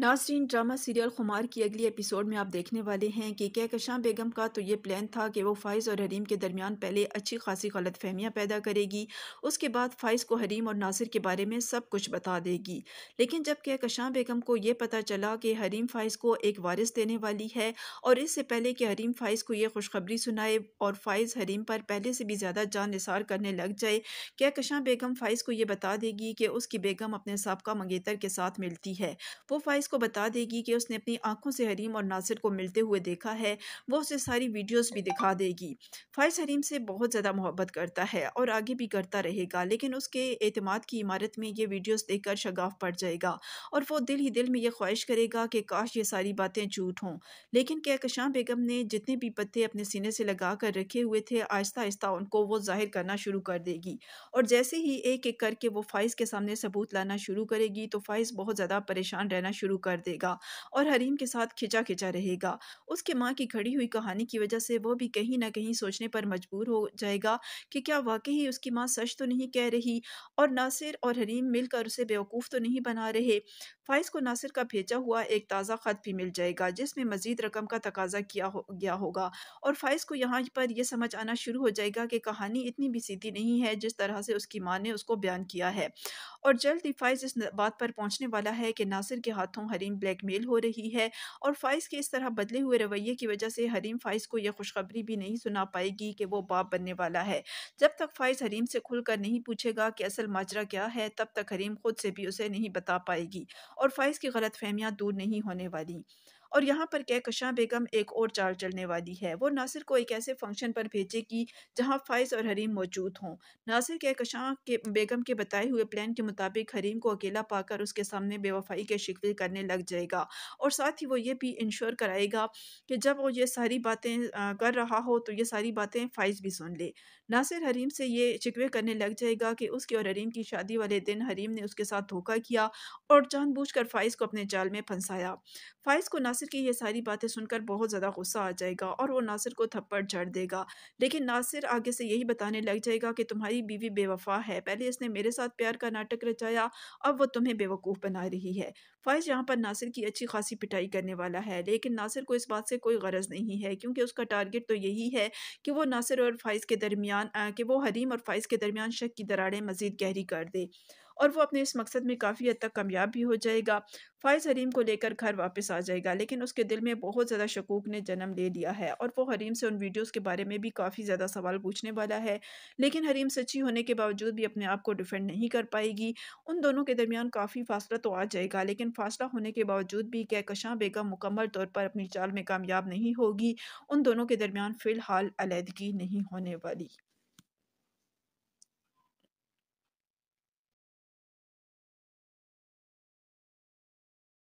Nasreen drama serial खुमार की अगली एपिसोड में आप देखने वाले हैं कि कहकशां बेगम का तो ये प्लान था कि वो फ़ाइज़ और हरीम के दरमियान पहले अच्छी खासी गलत फहमियाँ पैदा करेगी उसके बाद फ़ाइज़ को हरीम और नासिर के बारे में सब कुछ बता देगी लेकिन जब कहकशां बेगम को ये पता चला कि हरीम फ़ाइज़ को एक वारिस देने वाली है और इससे पहले कि हरीम फ़ाइज़ को ये खुशखबरी सुनाए और फ़ाइज़ हरीम पर पहले से भी ज़्यादा जान निसार करने लग जाए कहकशां बेगम फ़ाइज़ को ये बता देगी कि उसकी बेगम अपने सबका मंगेतर के साथ मिलती है वो फ़ाइज़ को बता देगी कि उसने अपनी आंखों से हरीम और नासिर को मिलते हुए देखा है वो उसे सारी वीडियोस भी दिखा देगी फायस हरीम से बहुत ज़्यादा मोहब्बत करता है और आगे भी करता रहेगा लेकिन उसके अतमाद की इमारत में ये देख कर शगाफ पड़ जाएगा और वो दिल ही दिल में यह ख्वाहिश करेगा कि काश ये सारी बातें झूठ हों लेकिन कहकशां बेगम ने जितने भी पत्ते अपने सीने से लगा कर रखे हुए थे आहिस्ता आहिस्ता उनको वो जाहिर करना शुरू कर देगी और जैसे ही एक एक करके वो फाइज के सामने सबूत लाना शुरू करेगी तो फाइज बहुत ज़्यादा परेशान रहना शुरू शुरू कर देगा और हरीम के साथ खिंचा खिंचा रहेगा उसके माँ की खड़ी हुई कहानी की वजह से वो भी कहीं ना कहीं सोचने पर मजबूर हो जाएगा कि क्या वाकई उसकी माँ सच तो नहीं कह रही और नासिर और हरीम मिलकर उसे बेवकूफ़ तो नहीं बना रहे फाइज को नासिर का भेजा हुआ एक ताज़ा ख़त भी मिल जाएगा जिसमें मज़ीद रकम का तकाजा किया हो गया होगा और फाइज को यहाँ पर यह समझ आना शुरू हो जाएगा कि कहानी इतनी भी सीधी नहीं है जिस तरह से उसकी माँ ने उसको बयान किया है और जल्द ही फाइज इस बात पर पहुँचने वाला है कि नासिर के हाथों हरीम ब्लैकमेल हो रही है और फ़ाइज़ के इस तरह बदले हुए रवैये की वजह से हरीम फ़ाइज़ को यह खुशखबरी भी नहीं सुना पाएगी कि वो बाप बनने वाला है जब तक फ़ाइज़ हरीम से खुलकर नहीं पूछेगा कि असल माजरा क्या है तब तक हरीम खुद से भी उसे नहीं बता पाएगी और फ़ाइज़ की गलत फहमियाँ दूर नहीं होने वाली और यहाँ पर कहकशां बेगम एक और चाल चलने वाली है वो नासिर को एक ऐसे फंक्शन पर भेजेगी जहाँ फाइज और हरीम मौजूद हों नासिर कहकशां के बेगम के बताए हुए प्लान के मुताबिक हरीम को अकेला पाकर उसके सामने बेवफाई के शिकवे करने लग जाएगा और साथ ही वो ये भी इंश्योर कराएगा कि जब वो ये सारी बातें कर रहा हो तो ये सारी बातें फाइज भी सुन ले नासिर हरीम से ये शिकवे करने लग जाएगा कि उसके और हरीम की शादी वाले दिन हरीम ने उसके साथ धोखा किया और कर फाइज को अपने जाल में फंसाया फाइज को नासिर की ये सारी बातें सुनकर बहुत ज़्यादा गुस्सा आ जाएगा और वो नासिर को थप्पड़ झड़ देगा लेकिन नासिर आगे से यही बताने लग जाएगा कि तुम्हारी बीवी बेवफा है पहले इसने मेरे साथ प्यार का नाटक रचाया अब वो तुम्हें बेवकूफ़ बना रही है फ़ाइज यहाँ पर नासिर की अच्छी खासी पिटाई करने वाला है लेकिन नासिर को इस बात से कोई गरज नहीं है क्योंकि उसका टारगेट तो यही है कि वो नासिर और फ़ाइज़ के दरमियान कि वो हरीम और फ़ाइज़ के दरमियान शक की दरारें मज़ीद गहरी कर दे और वो अपने इस मकसद में काफ़ी हद तक कामयाब भी हो जाएगा फ़ायज़ हरीम को लेकर घर वापस आ जाएगा लेकिन उसके दिल में बहुत ज़्यादा शकूक ने जन्म ले लिया है और वो हरीम से उन वीडियोज़ के बारे में भी काफ़ी ज़्यादा सवाल पूछने वाला है लेकिन हरीम सच्ची होने के बावजूद भी अपने आप को डिफेंड नहीं कर पाएगी उन दोनों के दरमियान काफ़ी फासला तो आ जाएगा लेकिन फासला होने के बावजूद भी कहकशां बेगम मुकम्मल तौर पर अपनी चाल में कामयाब नहीं होगी उन दोनों के दरमियान फ़िलहाल अलीदगी नहीं होने वाली